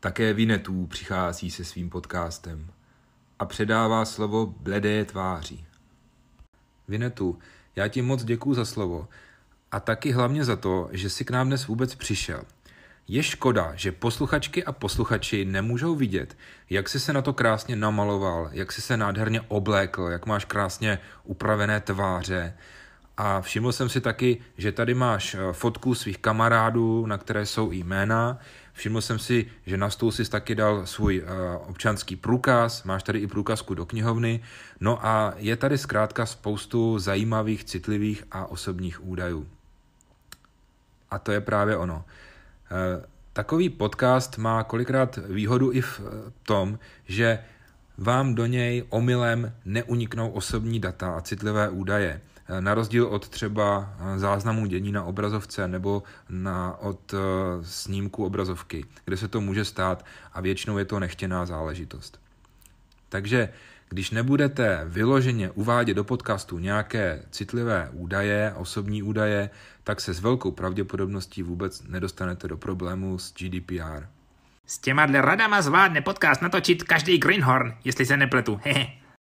Také Vinetů přichází se svým podcastem a předává slovo bledé tváři. Vinetu, já ti moc děkuji za slovo a taky hlavně za to, že jsi k nám dnes vůbec přišel. Je škoda, že posluchačky a posluchači nemůžou vidět, jak jsi se na to krásně namaloval, jak jsi se nádherně oblékl, jak máš krásně upravené tváře, a všiml jsem si taky, že tady máš eh, fotku svých kamarádů, na které jsou jména. Všiml jsem si, že na stůl jsi taky dal svůj eh, občanský průkaz, máš tady i průkazku do knihovny. No a je tady zkrátka spoustu zajímavých, citlivých a osobních údajů. A to je právě ono. Eh, takový podcast má kolikrát výhodu i v tom, že vám do něj omylem neuniknou osobní data a citlivé údaje. Na rozdíl od třeba eh, záznamů dění na obrazovce nebo na, od eh, snímku obrazovky, kde se to může stát a většinou je to nechtěná záležitost. Takže když nebudete vyloženě uvádět do podcastu nějaké citlivé údaje, osobní údaje, tak se s velkou pravděpodobností vůbec nedostanete do problému s GDPR. S těma dle radama zvládne podcast natočit každý Greenhorn, jestli se nepletu.